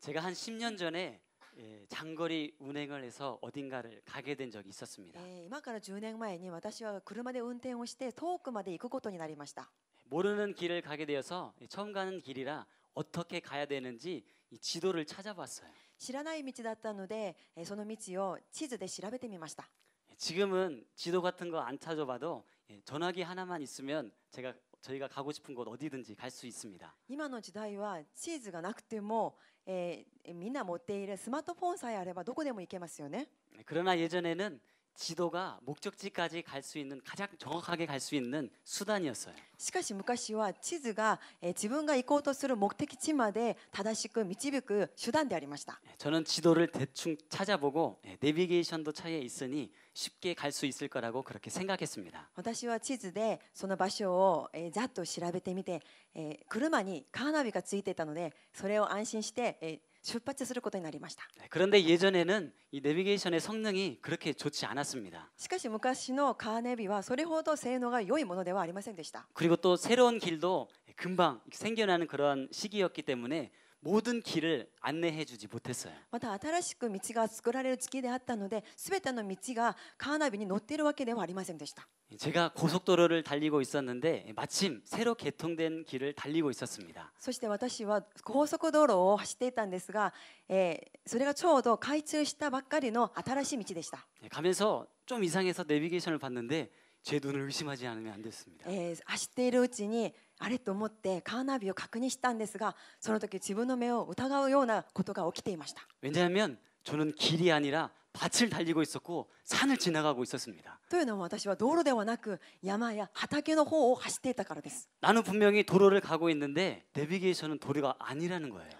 제가 한 10년 전에 예, 장거리 운행을 해서 어딘가를 가게 된 적이 있었습니다. 今から1 예, 0年前に私は車で運転をして遠くまで行くことになりました 예, 모르는 길을 가게 되어서 처음 가는 길이라 어떻게 가야 되는지 이 지도를 찾아봤어요. 知らない道だったのでその道を地図で調べてみました 예, 지금은 지도 같은 거 안 찾아봐도 전화기 하나만 있으면 제가 저희가 가고 싶은 곳 어디든지 갈 수 있습니다. 今の時代は地図がなくても、えー、みんな持っているスマートフォンさえあればどこでも行けますよね。 그러나 예전에는 지도가 목적지까지 갈 수 있는 가장 정확하게 갈 수 있는 수단이었어요. しかし昔は地図が自分が行こうとする目的地まで正しく導く手段でありました. 저는 지도를 대충 찾아보고 내비게이션도 차에 있으니 쉽게 갈 수 있을 거라고 그렇게 생각했습니다. 私は地図でその場所をざっと調べてみて車にカーナビがついていたのでそれを安心して 출発す을ことになりました 네, 그런데 예전에는 이 내비게이션의 성능이 그렇게 좋지 않았습니다. しかし昔のカーネビはそれほど性能が良いものではありませんでした. 그리고 또 새로운 길도 금방 생겨나는 그런 시기였기 때문에 모든 길을 안내해 주지 못했어요. また新しく道が作られる時期であったので、すべての道がカーナビに乗っているわけではありませんでした. 제가 고속도로를 달리고 있었는데 마침 새로 개통된 길을 달리고 있었습니다. そして私は高速道路を走っていたんですが、えー、それがちょうど開通したばっかりの新しい道でした. 가면서 좀 이상해서 내비게이션을 봤는데 제 눈을 의심하지 않으면 안 됐습니다. 에, 走っているうちに あれと思ってカーナビを確認したんですがその時自分の目を疑うようなことが起きていました。왜냐하면저는길이아니라 밭을 달리고 있었고 산을 지나가고 있었습니다. というのは私は道路ではなく山や畑の方を走っていたからです. 나는 분명히 도로를 가고 있는데 내비게이션은 도로가 아니라는 거예요.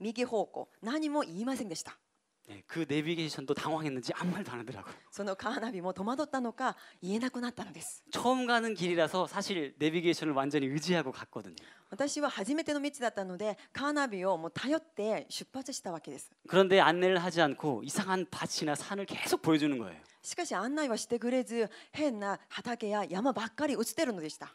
右方向何も言いませんでした。그 내비게이션도 당황했는지 아무 말도 안 하더라고요. そのカーナビも戸惑ったのか言えなくなったのです. 처음 가는 길이라서 사실 내비게이션을 완전히 의지하고 갔거든요. 私は初めての道だったのでカーナビをもう頼って出発したわけです. 그런데 안내를 하지 않고 이상한 밭이나 산을 계속 보여주는 거예요. しかし案内はしてくれず変な畑や山ばっかり映ってるのでした。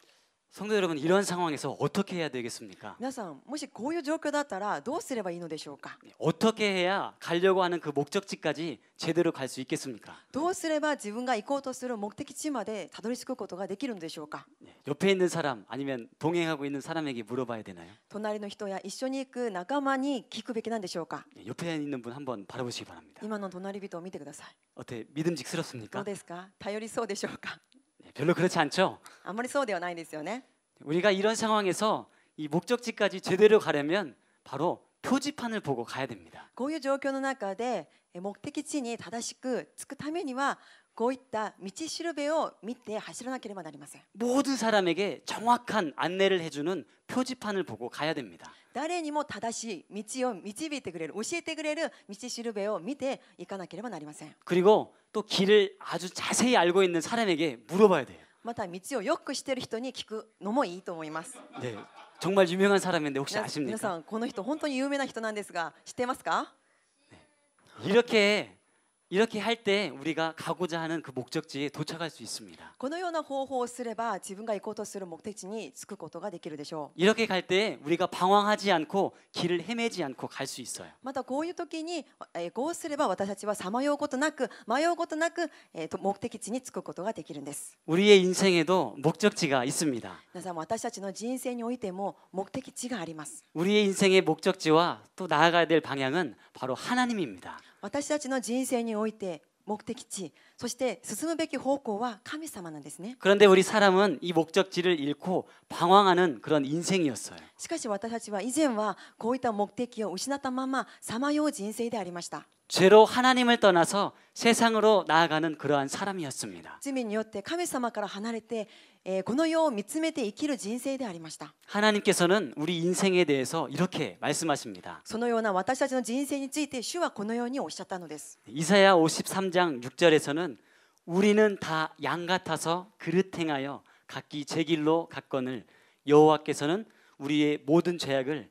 성도 여러분 이런 상황에서 어떻게 해야 되겠습니까? 皆さんもしこういう状況だったらどうすればいいのでしょうか? 어떻게 해야 가려고 하는 그 목적지까지 제대로 갈 수 있겠습니까? どうすれば自分が行こうとする目的地までたどり着くことができるのでしょうか? 옆에 있는 사람 아니면 동행하고 있는 사람에게 물어봐야 되나요? 隣の人や一緒に行く仲間に聞くべきなんでしょうか? 옆에 있는 분 한번 바라보시기 바랍니다. 今の隣人を見てください. 어때 믿음직스럽습니까? どうですか?頼りそうでしょうか? 별로 그렇지 않죠? あんまりそうではない 네? 우리가 이런 상황에서 이 목적지까지 제대로 가려면 바로 표지판을 보고 가야 됩니다. こういう状況の中でえ目的地に正しく着くためにはこういった道しるべを見て走らなければなりま 모든 사람에게 정확한 안내를 해주는 표지판을 보고 가야 됩니다. 誰にも正しい道を導いてくれる教えてくれる道しるべを見ていかなければなりません。그리고또길을아주자세히알고있는사람에게물어봐야돼요また道をよくってる人に聞くのもいいと思います。ね、정말유명한사람인데혹시아십니까皆さんこの人本当に有名な人なんですが知ってますか？이렇게 이렇게 할 때 우리가 가고자 하는 그 목적지에 도착할 수 있습니다. このような方法をすれば自分が行こうとする目的に着くことができるでしょう. 이렇게 갈 때 우리가 방황하지 않고 길을 헤매지 않고 갈 수 있어요. またこういう時にこうすれば私たちはさまようことなく迷うことなく目的地に着くことができるんです. 우리의 인생에도 목적지가 있습니다. 皆さん私たちの人生においても目的地があります. 우리의 인생의 목적지와 또 나아가야 될 방향은 바로 하나님입니다. 私たちの人生において目的地、そして進むべき方向は神様なんですね。그런데우리사람은이목적지를잃고방황하는그런인생이었어요しかし私たちは以前はこういった目的を失ったままさまよう人生でありました。 죄로 하나님을 떠나서 세상으로 나아가는 그러한 사람이었습니다. 罪によって神 하나님께서는 우리 인생에 대해서 이렇게 말씀하십니다. 이사야 53장 6절에서는 우리는 다 양 같아서 그릇 행하여 각기 제 길로 갔거늘 여호와께서는 우리의 모든 죄악을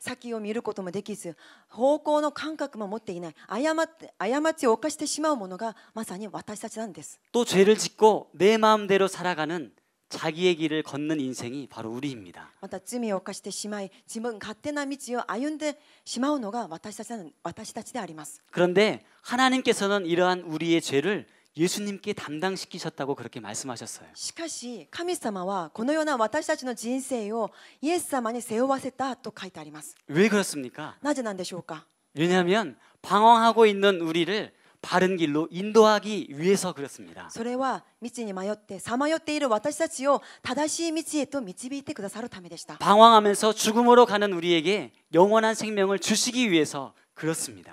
先を見ることもできず方向の感覚も持っていない誤って過ちを犯してしまうものがまさに私たちなんです。또죄를짓고내마음대로살아가는자기의길을걷는인생이바로우리입니다그런데하나님께서는이러한우리의죄를 예수님께 담당시키셨다고 그렇게 말씀하셨어요. しかし神様はこのような私たちの人生をイエス様に背負わせたと書いてあります.왜 그렇습니까? なぜなんでし 왜냐하면 방황하고 있는 우리를 바른 길로 인도하기 위해서 그렇습니다. それは道に迷ってさまよっている私たちを正しい道へと導いてくださるためでした. 방황하면서 죽음으로 가는 우리에게 영원한 생명을 주시기 위해서 그렇습니다.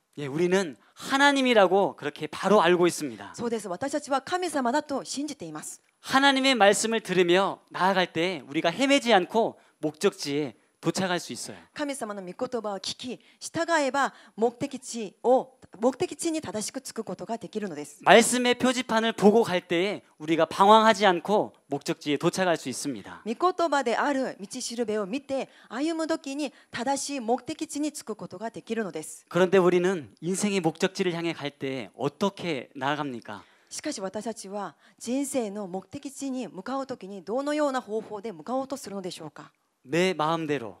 예, 우리는 하나님이라고 그렇게 바로 알고 있습니다. 하나님의 말씀을 들으며 나아갈 때 우리가 헤매지 않고 목적지에 도착할 수 있어요. 神様の御言葉を聞き、従えば目的地を目的地に正しく着くことができるのです. 말씀의 표지판을 보고 갈 때에 우리가 방황하지 않고 목적지에 도착할 수 있습니다. 御言葉である道しるべを見て歩む時に正しい目的地に着くことができるのです. 그런데 우리는 인생의 목적지를 향해 갈 때 어떻게 나아갑니까? しかし私たちは人生の目的地に向かうときにどのような方法で向かおうとするのでしょうか내 마음대로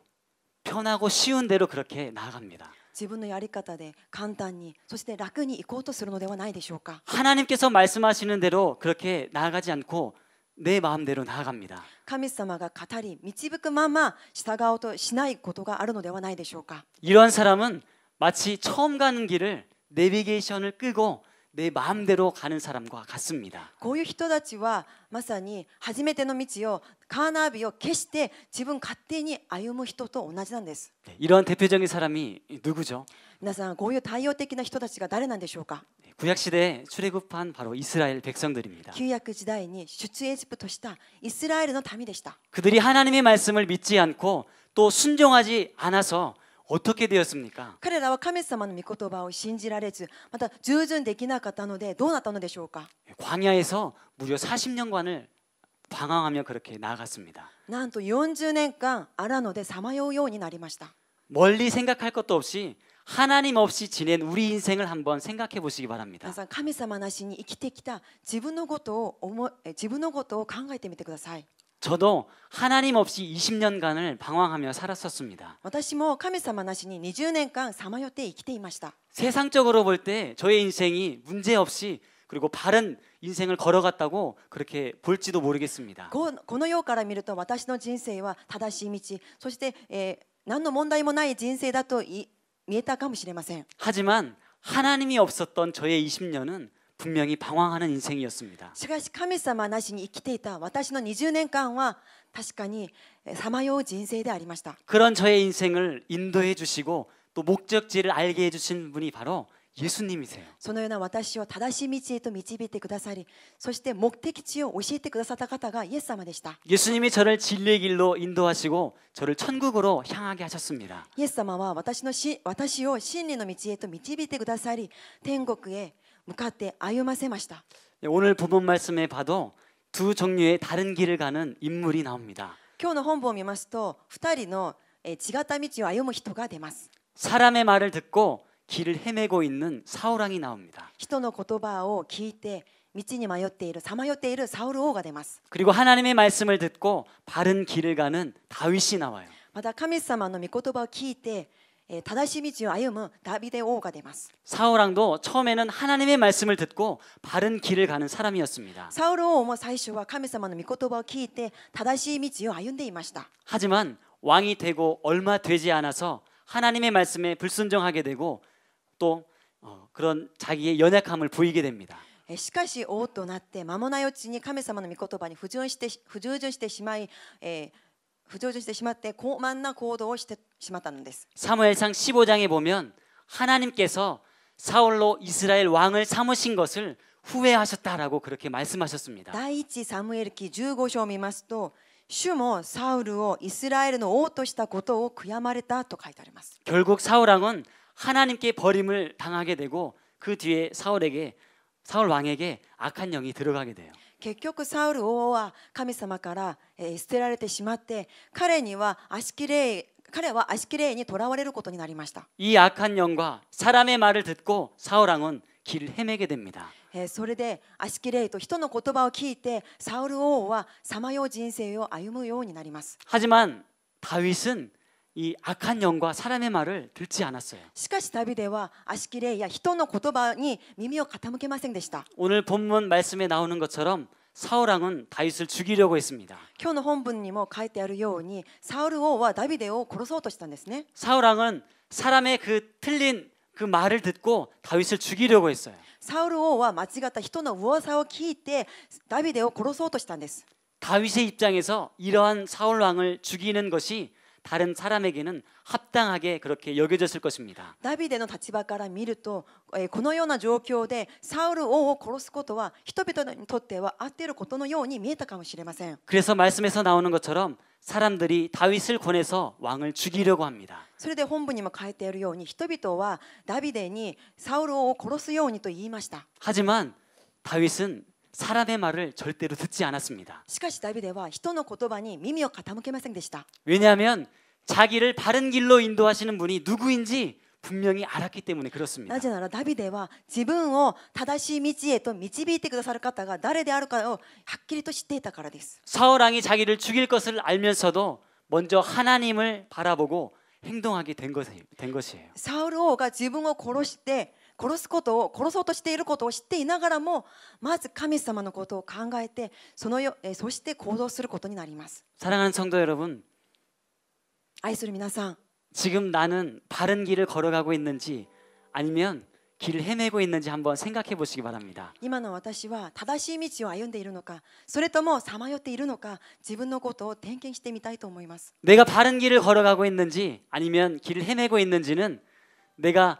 편하고 쉬운 대로 그렇게 나아갑니다. 自分のやり方で簡単にそして楽に行こうとするのではないでしょうか 하나님께서 말씀하시는 대로 그렇게 나아가지 않고 내 마음대로 나아갑니다. 神様が語り導くまま従おうとしないことがあるのではないでしょうか 이런 사람은 마치 처음 가는 길을 내비게이션을 끄고 내 마음대로 가는 사람과 같습니다. こういう人たちはまさに初めての道をカーナビを決して自分勝手に歩む人と同じなんです。 네, 이런 대표적인 사람이 누구죠? 皆さんこういう対応的な人たちが誰なんでしょうか 구약 시대 출애굽한 바로 이스라엘 백성들입니다. 구약 시대에 출애굽した 이스라엘의 民でした. 그들이 하나님의 말씀을 믿지 않고 또 순종하지 않아서 어떻게 되었습니까? 彼らは神様の御言葉を信じられず、また従順できなかったのでどうなったのでしょうか? 광야에서 무려 40년간을 방황하며 그렇게 나아갔습니다. なんと40年間アラノでさまようようになりました. 멀리 생각할 것도 없이 하나님 없이 지낸 우리 인생을 한번 생각해 보시기 바랍니다. 하나님様なしに生きてきた自分のことを思自分のことを考えてみてください。 저도 하나님 없이 20년간을 방황하며 살았었습니다. 2 0年間 세상적으로 볼 때 저의 인생이 문제 없이 그리고 바른 인생을 걸어갔다고 그렇게 볼지도 모르겠습니다. 하지만 하나님이 없었던 저의 20년은 분명히 방황하는 인생이었습니다. しかし神様なしに生きていた私の20年間は確かにさまよう人生でありました. 그런 저의 인생을 인도해 주시고 또 목적지를 알게 해 주신 분이 바로 예수님이세요. そのような私を正しい道へと導いてくださり、そして目的地を教えてくださった方がイエス様でした. 예수님이 저를 진리의 길로 인도하시고 저를 천국으로 향하게 하셨습니다. 예수様は私の私を真理の道へと導いてくださり、天国へ 向かって歩ませました. 오늘 본문 말씀에 봐도 두 종류의 다른 길을 가는 인물이 나옵니다. 今日の本文を見ますと2人の違った道を歩む人が出ます 사람의 말을 듣고 길을 헤매고 있는 사울왕이 나옵니다. 人の言葉を聞いて道に迷っているさまよっているサウル王が出ます 그리고 하나님의 말씀을 듣고 바른 길을 가는 다윗이 나와요. また神様の御言葉を聞いて え正しい道を歩むダビデ王が出ます。사울왕도처음에는하나님의말씀을듣고바른길을가는사람이었습니다。사울王も最初は神様の御言葉を聞いて正しい道を歩んでいました。하지만왕이되고얼마되지않아서하나님의말씀에불순정하게되고또그런자기의연약함을보이게됩니다。しかし王となって間もないうちに神様の御言葉に不順して不従順してしまい、えー、不従順してしまって高慢な行動をして 사무엘상 15장에 보면 하나님께서 사울로 이스라엘 왕을 삼으신 것을 후회하셨다라고 그렇게 말씀하셨습니다. 第一 사무엘기 15章を見ますと 사울을 이스라엘의 王としたことを悔やまれ書いてあります 결국 사울 왕은 하나님께 버림을 당하게 되고 그 뒤에 사울에게 사울 왕에게 악한 영이 들어가게 돼요. 結局サウル王は神様から、えー、捨てられてしまって彼には悪しき霊 彼はアシキレに囚われることになりました。이 악한 영과 사람의 말을 듣고 사울 왕은 길을 헤매게 됩니다. それでアシキレイと人の言葉を聞いてサウル王はさまよう人生を歩むようになります。하지만다윗은이 예, 악한 영과 사람의 말을 듣지 않았어요. 시카시 다비데와 아시키레야 히토노 고토바니 미미오 가타무케마생でした. 오늘 본문 말씀에 나오는 것처럼 사울 왕은 다윗을 죽이려고 했습니다. 今日の本文に書いてあるようにサウル王はダビデを殺そうとし 사울 왕은 사람의 그 틀린 그 말을 듣고 다윗을 죽이려고 했어요. 사울 왕은 間違った人の噂を聞いてダビデを殺そうとしたん 다윗의 입장에서 이러한 사울 왕을 죽이는 것이 다른 사람에게는 합당하게 그렇게 여겨졌을 것입니다. 다비데의 立場から見るとこのような状況でサウルを殺すことは人々にとっては合っていることのように見えたかもしれません 그래서 말씀에서 나오는 것처럼 사람들이 다윗을 권해서 왕을 죽이려고 합니다. それで本部にも書いているように人々はダビデにサウルを殺すようにと言いました。 하지만 다윗은 사람의 말을 절대로 듣지 않았습니다. 왜냐하면 자기를 바른 길로 인도하시는 분이 누구인지 분명히 알았기 때문에 그렇습니다. なぜならダビデは自分を正しい道へと導いてくださる方が誰であるかをはっきりと知っていたからです. 사울 왕이 자기를 죽일 것을 알면서도 먼저 하나님을 바라보고 행동하게 된, 것, 된 것이에요. 사울 왕이 자신을 殺して殺すことを殺そうとしていることを知っていながらもまず神様のことを考えてそのよそして行動することになります。사랑하는성도여러분愛する皆さん지금나는바른길을걸어가고있는지아니면길을헤매고있는지한번생각해보시기바랍니다今の私は正しい道を歩んでいるのか、それともさまよっているのか、自分のことを点検してみたいと思います내가바른길을걸어가고있는지아니면길을헤매고있는지는내가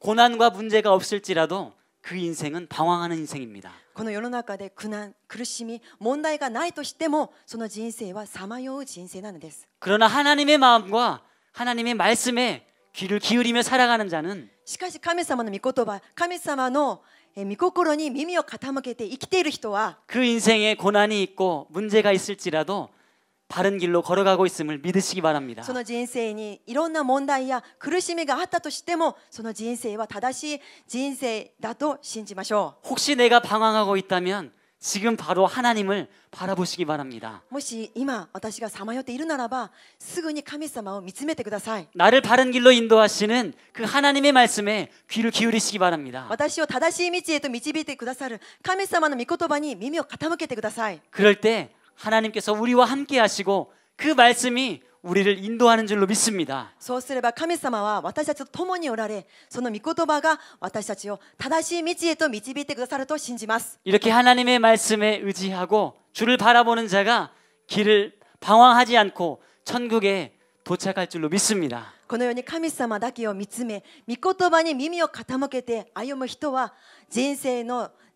고난과 문제가 없을지라도 그 인생은 방황하는 인생입니다. こ世の中で苦難苦しみ問題がないとしてもその人生はさまう人生なのです 뭐 그러나 하나님의 마음과 하나님의 말씀에 귀를 기울이며 살아가는 자는 しかし神様の御言葉神様の御心に耳を傾けて生きている人は그 인생에 고난이 있고 문제가 있을지라도 바른 길로 걸어가고 있음을 믿으시기 바랍니다. その人生にいろんな問題や苦しみがあったとしても、その人生は正しい人生だと信じましょう. 혹시 내가 방황하고 있다면 지금 바로 하나님을 바라보시기 바랍니다. もし今私がさまよっているならばすぐに神様を見つめてください. 나를 바른 길로 인도하시는 그 하나님의 말씀에 귀를 기울이시기 바랍니다. 私を正しい道へと導いてくださる神様の御言葉に耳を傾けてください. 그럴 때 하나님께서 우리와 함께 하시고 그 말씀이 우리를 인도하는 줄로 믿습니다. そうすれば神様は私たちと共におられ、その御言葉が私たちを正しい道へと導いてくださると信じます. 이렇게 하나님의 말씀에 의지하고 주를 바라보는 자가 길을 방황하지 않고 천국에 도착할 줄로 믿습니다. このように神様だけを見つめ、御言葉に耳を傾けて歩む人は人生の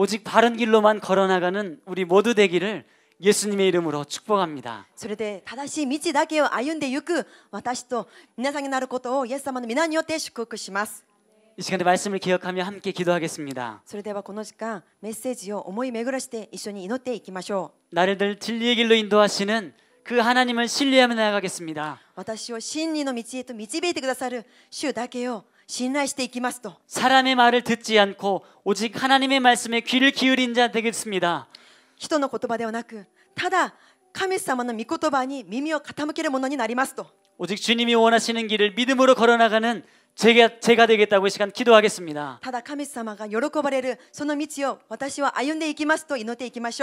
오직 바른 길로만 걸어나가는 우리 모두 되기를 예수님의 이름으로 축복합니다. それで正しい道だけを歩んでいく私と皆さんになることをイエス様の皆によって祝福します。이 시간에 말씀을 기억하며 함께 기도하겠습니다. それではこの時間メッセージを思い巡らして一緒に祈っていきましょう。 나를 늘 진리의 길로 인도하시는 그 하나님을 신뢰하며 나아가겠습니다. 私を真理の道へと導いてくださる主だけを신뢰していきますと사람의말을듣지않고오직하나님의말씀에귀를기울인자되겠습니다人の言葉ではなくただ神様の御言葉に耳を傾けるものになりますと오직주님이원하시는길을믿음으로걸어나가는제가제가되겠다고이시간기도하겠습니다ただ神様が喜ばれるその道を私は歩んでいきますと祈っていきましょう。